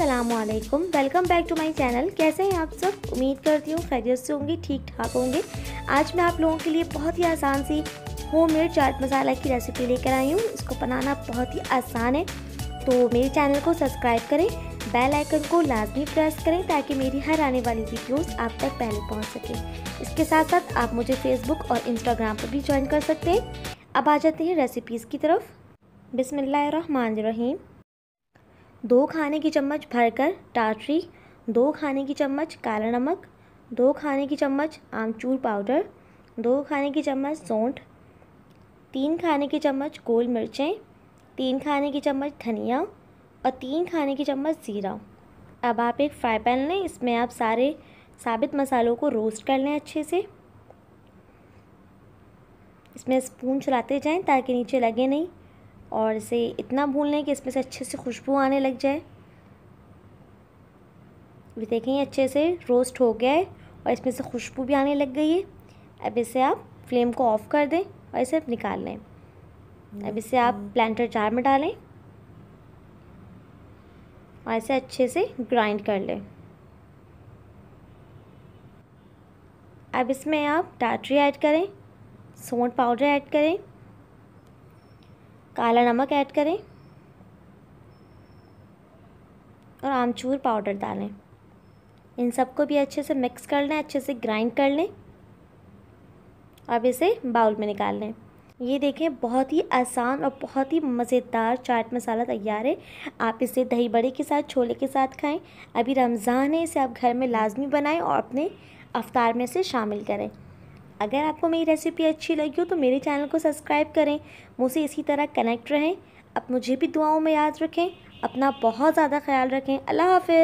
Aslam welcome back to my channel कैसे हैं आप सब उम्मीद करती हूँ खैरियत से होंगे ठीक ठाक होंगे आज मैं आप लोगों के लिए बहुत ही आसान सी होममेड चाट मसाला की रेसिपी लेकर आई हूँ इसको बनाना बहुत ही आसान है तो मेरे चैनल को सब्सक्राइब करें बेल आइकन को लाजमी प्रेस करें ताकि मेरी हर आने वाली वीडियोस आप तक पहले पहुंच सके इसके साथ साथ आप मुझे फेसबुक और इंस्टाग्राम पर भी ज्वाइन कर सकते हैं अब आ जाते हैं रेसिपीज़ की तरफ बिसमीम दो खाने की चम्मच भरकर टाटरी दो खाने की चम्मच काला नमक दो खाने की चम्मच आमचूर पाउडर दो खाने की चम्मच सौंठ तीन खाने की चम्मच गोल मिर्चें तीन खाने की चम्मच धनिया और तीन खाने की चम्मच ज़ीरा अब आप एक फ्राई पैन लें इसमें आप सारे साबित मसालों को रोस्ट कर लें अच्छे से इसमें स्पून चलाते जाएं ताकि नीचे लगे नहीं और इसे इतना भून लें कि इसमें से अच्छे से खुशबू आने लग जाए अभी देखें अच्छे से रोस्ट हो गया है और इसमें से खुशबू भी आने लग गई है अब इसे आप फ्लेम को ऑफ़ कर दें और इसे आप निकाल लें अब इसे आप प्लांटर हम्म। जार में डालें और इसे अच्छे से ग्राइंड कर लें अब इसमें आप टाटरी ऐड करें सोंठ पाउडर ऐड करें काला नमक ऐड करें और आमचूर पाउडर डालें इन सबको भी अच्छे से मिक्स कर लें अच्छे से ग्राइंड कर लें अब इसे बाउल में निकाल लें ये देखें बहुत ही आसान और बहुत ही मज़ेदार चाट मसाला तैयार है आप इसे दही बड़े के साथ छोले के साथ खाएं अभी रमज़ान है इसे आप घर में लाजमी बनाएं और अपने अफ्तार में इसे शामिल करें अगर आपको मेरी रेसिपी अच्छी लगी हो तो मेरे चैनल को सब्सक्राइब करें मुझसे इसी तरह कनेक्ट रहें आप मुझे भी दुआओं में याद रखें अपना बहुत ज़्यादा ख्याल रखें अल्लाह हाफि